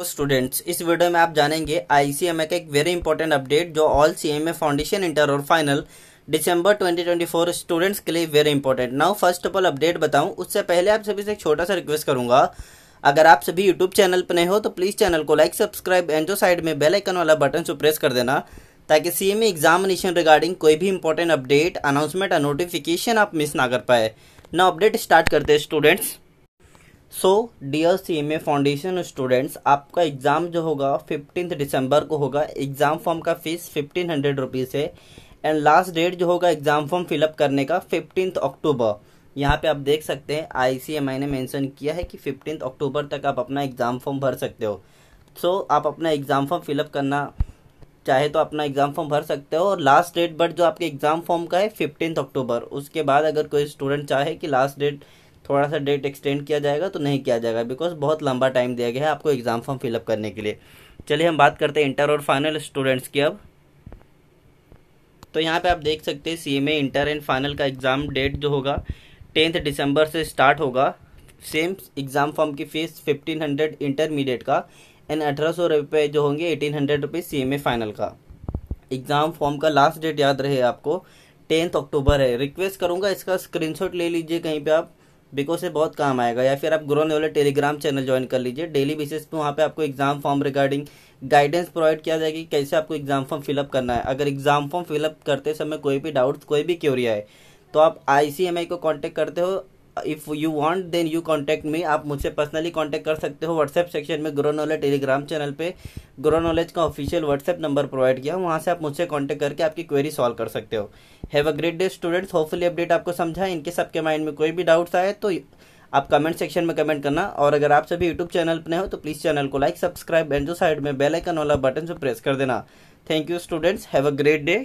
तो स्टूडेंट्स इस वीडियो में आप जानेंगे आईसीएमए का एक वेरी इंपॉर्टेंट अपडेट जो ऑल सीएमए फाउंडेशन इंटर और फाइनल दिसंबर 2024 स्टूडेंट्स के लिए very important now first of all update बताऊं उससे पहले आप सभी से एक छोटा सा रिक्वेस्ट करूंगा अगर आप सभी यूट्यूब चैनल पर नए हो तो प्लीज़ चैनल को लाइक सब्सक्राइब एंड जो साइड में बेलाइकन वाला बटन से प्रेस कर देना ताकि सीएमए एग्जामिनेशन रिगार्डिंग कोई भी इंपॉर्टेंट अपडेट अनाउंसमेंट और नोटिफिकेशन आप मिस ना कर पाए नाउ अपडेट स्टार्ट करते हैं students so dear C M A foundation students आपका एग्ज़ाम जो होगा फिफ्टीन दिसंबर को होगा एग्ज़ाम फॉर्म का फीस फिफ्टीन हंड्रेड रुपीज़ है एंड लास्ट डेट जो होगा एग्ज़ाम फॉर्म फिलअप करने का फिफ्टीन अक्टूबर यहाँ पे आप देख सकते हैं आईसीएमआई ने मेंशन किया है कि फिफ्टीन अक्टूबर तक आप अपना एग्ज़ाम फॉर्म भर सकते हो सो so, आप अपना एग्ज़ाम फॉर्म फिलअप करना चाहे तो अपना एग्ज़ाम फॉर्म भर सकते हो और लास्ट डेट बट जो आपके एग्ज़ाम फॉर्म का है फिफ्टीन अक्टूबर उसके बाद अगर कोई स्टूडेंट चाहे कि लास्ट डेट थोड़ा सा डेट एक्सटेंड किया जाएगा तो नहीं किया जाएगा बिकॉज बहुत लंबा टाइम दिया गया है आपको एग्ज़ाम फॉर्म फिलअप करने के लिए चलिए हम बात करते हैं इंटर और फाइनल स्टूडेंट्स की अब तो यहाँ पे आप देख सकते हैं C M A inter and final का एग्ज़ाम डेट जो होगा टेंथ दिसंबर से स्टार्ट होगा सेम एग्ज़ाम फॉर्म की फ़ीस फिफ्टीन हंड्रेड इंटरमीडिएट का एंड अठारह सौ रुपये जो होंगे eighteen hundred rupees C M A final का एग्ज़ाम फॉर्म का लास्ट डेट याद रहे आपको टेंथ अक्टूबर है रिक्वेस्ट करूँगा इसका स्क्रीन ले लीजिए कहीं पर आप बिकॉज ये बहुत काम आएगा या फिर आप ग्रो वाले टेलीग्राम चैनल ज्वाइन कर लीजिए डेली बेसिस पे वहाँ पे आपको exam form regarding guidance provide किया जाएगी कैसे आपको एग्जाम फॉर्म फिलअप करना है अगर एग्जाम फॉर्म फिलअप करते समय कोई भी डाउट कोई भी क्यूरिया है तो आप आई को कॉन्टेक्ट करते हो if you want then you contact me आप मुझसे पर्सनली कांटेक्ट कर सकते हो व्हाट्सएप सेक्शन में ग्रो नॉलेज टेलीग्राम चैनल पे ग्रो नॉलेज का ऑफिशियल व्हाट्सएप नंबर प्रोवाइड किया वहाँ से आप मुझसे कांटेक्ट करके आपकी क्वेरी सॉल्व कर सकते हो have a great day students hopefully update आपको समझा इनके सबके माइंड में कोई भी डाउट्स आए तो आप कमेंट सेक्शन में कमेंट करना और अगर आप सभी यूट्यूब चैनल पर हो तो प्लीज़ चैनल को लाइक सब्सक्राइब एंड जो साइड में बेलाइकन वाला बटन से प्रेस कर देना thank you students have a great day